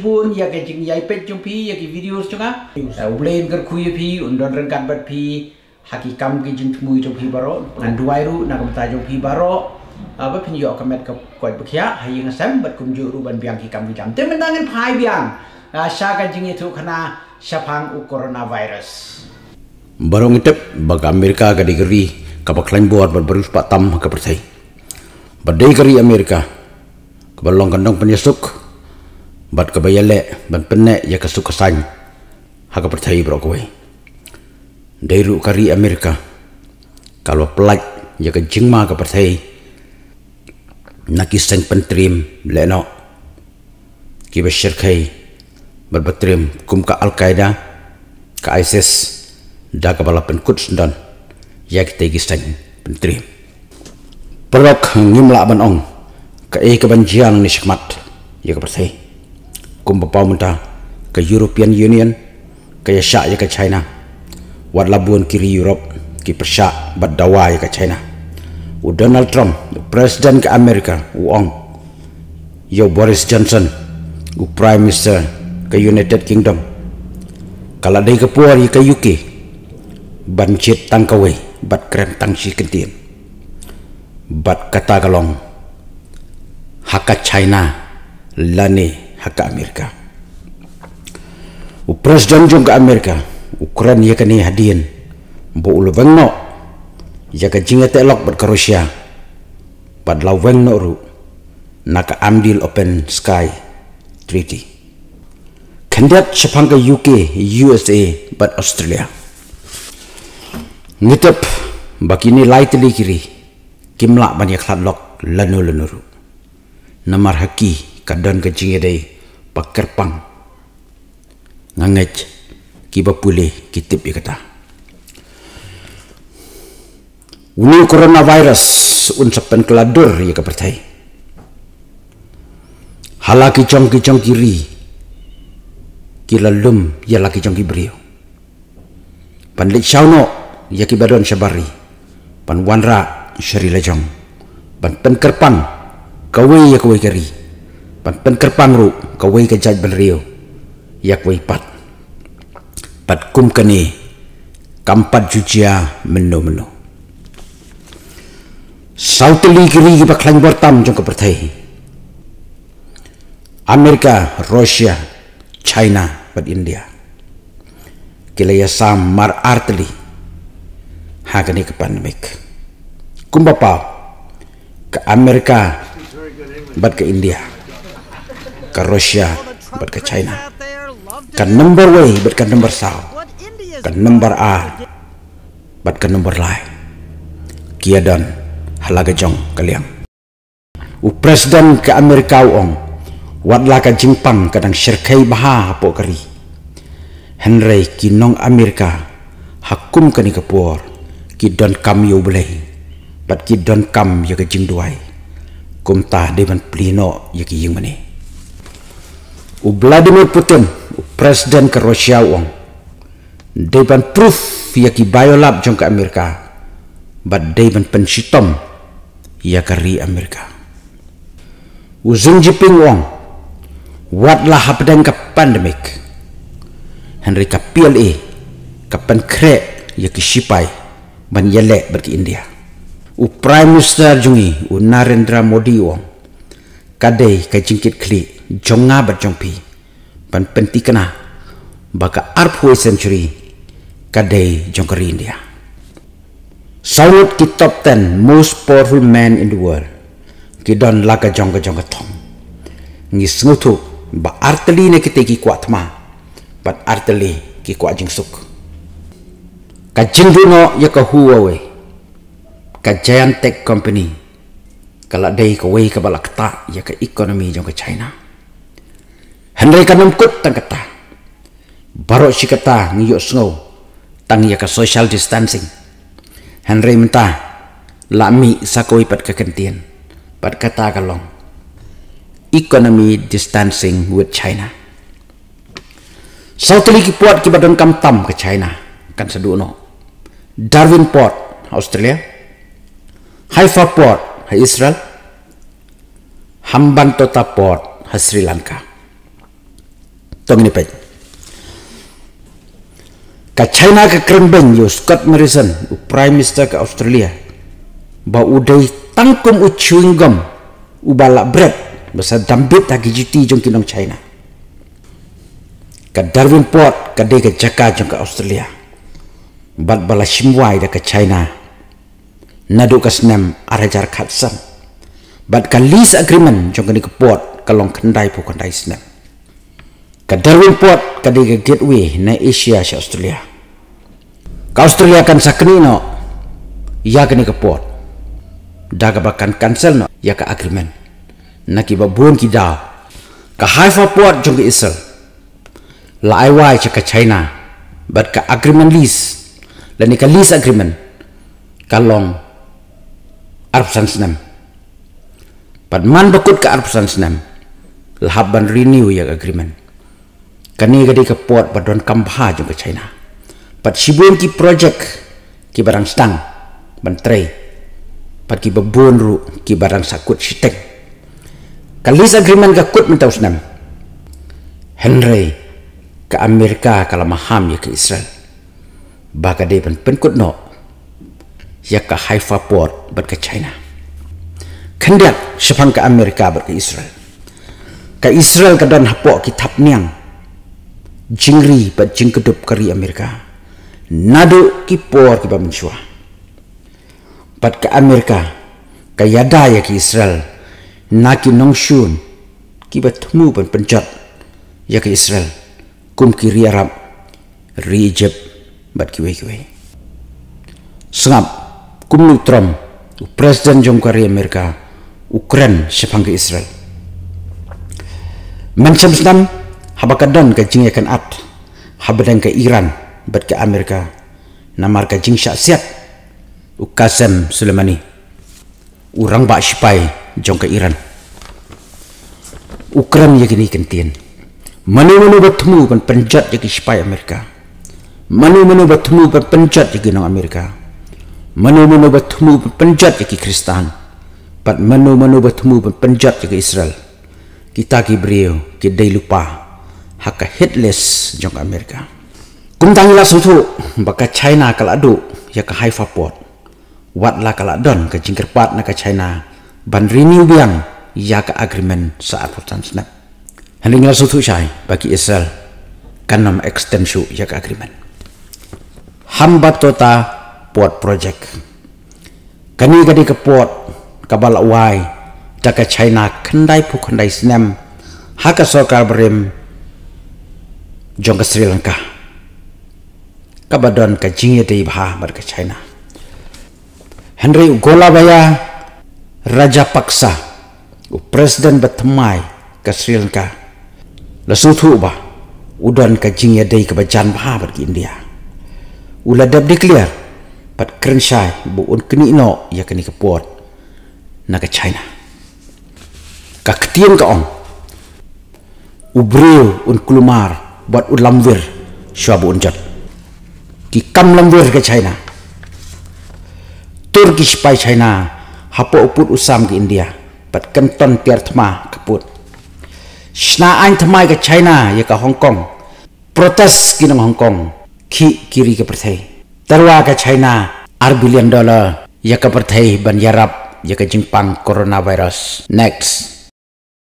jibun ya ke jing ya ipet jung pi ya ke videos chunga ya, ublein ker kuye pi undon ren kan pi haki kam ke jing tmu jung pi baro an duai ru na kamta jung pi baro apa pin yo kamet ka koi bkhya hai yang sam bat kum ju ru ban biang ki kam jam te mentang en phai biang a sha ka jing ye thu khana shapang u corona virus barong tep bag amerika ka digri ka baklan buat bar berus pak tam ka persai badai kari amerika kebalong kandong penyesuk ya bat ka bayal le ban penne ya ka suka sang ha ka percayi bro koi deru kari amerika kalau plat ya ka jingma ka percayi nakis sang pentrim le no ki be syirkai bat batrim kum ka al qaeda ka isis da ka bala pen kut sundan ya ki tegi sang pentrim perok ngimla ban ong ka e eh ka ban jian ni syakmat ya ka percayi kum papaw munta ke European Union ke ya syak ya ke China wat labuan kiri Europe ki persyak bat dawa ya ke China u Donald Trump presiden ke Amerika u ong yo Boris Johnson u Prime Minister ke United Kingdom kalau dai ke puar ya ke UK ban cip tang kawai bat krem tang si kentin bat kata galong haka China lani hak Amerika. U presiden jong ke Amerika, Ukraine ya kan hadian. Bu ul wengno ya ke jinga telok ber Rusia. Pad law wengno ru nak ambil open sky treaty. Kendiat sepang ke UK, USA, but Australia. Ngitap bakini lightly kiri. Kimlak banyak hadlok lanu lanuru. Namar hakii kadan kencing dai pakar pang ngangec kiba pulih kitip dia kata Ini coronavirus un sepen keladur ya kepercayai. Halaki congki congki ri kila lum ya laki congki beriu. Panlit syawno ya kibadon syabari. Pan wanra syari lejong. Pan penkerpan kawai ya kawai keri. ปันเป็นกระปังรูกวีกระจายเป็นเรียวอยากไว้ปัดปัดกุมกันนี่กำปัดจุจยามันโนมันโนสาวตุลีกรีกับคลังบอร์ตัมจงกับประเทศอเมริการัสเซียจีนปัดอินเดียกิเลียสามมาร์อาร์ตลีหากันี่กับปันเมกกุมบ่าวกับอเมริกาบัดกับอินเดีย ka Rusia, buat ka china ka number way buat ka number south. ka number a buat ka number lai kia don halaga jong kaliang u presiden ka amerika uong wadlah ke ka jingpang ka dang sherkai baha kari henry kinong amerika hakum ka ni kapuor ki don kam yo belai bat ki don kam yo ka jingduai kumta deban plino yo ki yingmani u Vladimir Putin u president ke Rusia uang deban proof ia ki biolab jong ke Amerika but deban pensitom ia kari Amerika u Ping Jinping uang what lah hapdeng ke pandemic Henry ke PLA ke pankre ia ki sipai ban yele berki India u Prime Minister jungi u Narendra Modi uang kadai ke jingkit klik jonga berjongpi, pan penting kena baka arpoe century kadai jongkeri India. Salut ki top 10 most powerful man in the world. Ki don laka jongga jongga tong. Ngi sengutu ba arteli ne kite ki kuat ma. Bat arteli ki kuat jing suk. Ka jindu ya ka huwawe. Ka giant tech company. Kala day ka wei ka balakta ya ka ekonomi jongga China. Henry ka namkut tang kata. Baro si kata ngiyo sengau. Tang ka social distancing. Henry minta. Lami sakoi pat kekentian. Pat kata kalong. Economy distancing with China. Sao tali ki puat ki kam tam ke China. Kan seduno. Darwin Port, Australia. Haifa Port, Israel. Hambantota Port, ha Sri Lanka tomini pej ka china ka krenben yo scott morrison prime minister ka australia ba udai tangkum u chewinggum u bala bread basa dambit ta gjt jong kinong china ka darwin port ka de ka jaka jong ka australia bad bala shimwai da ka china nadu ka snem arajar khatsam bat ka lease agreement jong ka ni ka port ka long kandai pu kandai snem ke kan Darwin Port ke kan di Gateway na Asia si Australia ke Australia kan sakni no ya kini ke Port dah bahkan cancel no ia ke agreement na kiba buang kita. dah ke Haifa Port jom ke Israel la IY si ke China but ke agreement lease, la ni ke lease agreement kalong Arab Sansnam but man bakut lah ke Arab Sansnam lahaban renew ya agreement กันนี่ก็ได้กระปวดบัดดอนกำผ้าจังไปใช่นะปัดชิบวนกี่โปรเจกต์กี่บารังสตังบันเตรปัดกี่บบวนรู้กี่บารังสักุดชิเต็งกันลิสอักริมันกับกุดมันเต้าสนามเฮนรีกับอเมริกากับมาฮามยากับอิสราเอลบากาเดบันเป็นกุดเนาะยากับไฮฟาปอร์ตบัดกับไชน่าคันเดียกชพังกับอเมริกาบัดกับอิสราเอลกับอิสราเอลกับดอนฮะปอกิทับเนียง jingri pat jingkedup kari Amerika. Nado ki por ki pamensua. Pat ke Amerika, kayada ya ki Israel, na ki nongshun, ki pat pan pencat ya ki Israel, kum ki ri Arab, ri Egypt, bat ki wei Sengap, kum lu Trump, u Presiden jong kari Amerika, Ukraine sepang Israel. Mencam habakadan ka jing yakan at habadan ke iran bat ke amerika namar ka jing syak siat ukasem sulemani urang ba sipai jong ke iran ukram yakini kentien mana mana bertemu pan penjat yak sipai amerika mana mana bertemu pan penjat yak nang amerika mana mana bertemu pan penjat yak kristan pat mana mana bertemu pan penjat yak israel kita kibrio kita lupa haka headless jong Amerika. Kung tangi la susu baka China kaladu ya ka Haifa port. Wat la kaladon ka jingker pat na ka China ban renew biang ya ka agreement sa Afghanistan snap. Hening la susu chai baki Israel kan nam extension ya ka agreement. Hamba tota port project. Kani gadi ka port kabala wai ta ka China kandai pu kandai snap. Haka sokar berim jonga Sri Lanka kabadon ka jingye dei bha mar ka China Henry Golabaya Raja Paksa u president batmai ka Sri Lanka la suthu ba udan ka jingye dei ka bajan bha mar ki India ula dab declare pat krenshai bu un kini no yakni ka port na ka China ka ktien ka ong ubrio un kulumar buat ulamvir syabu unjat ki kam lamvir ke china turkish pai china hapo uput usam ke india pat ton tiar thma kaput sna ain thmai ke china ye ka hong kong protes ki nang hong kong ki kiri ke prathai tarwa ke china ar billion dollar ye ka prathai ban yarap ye ka jingpang coronavirus next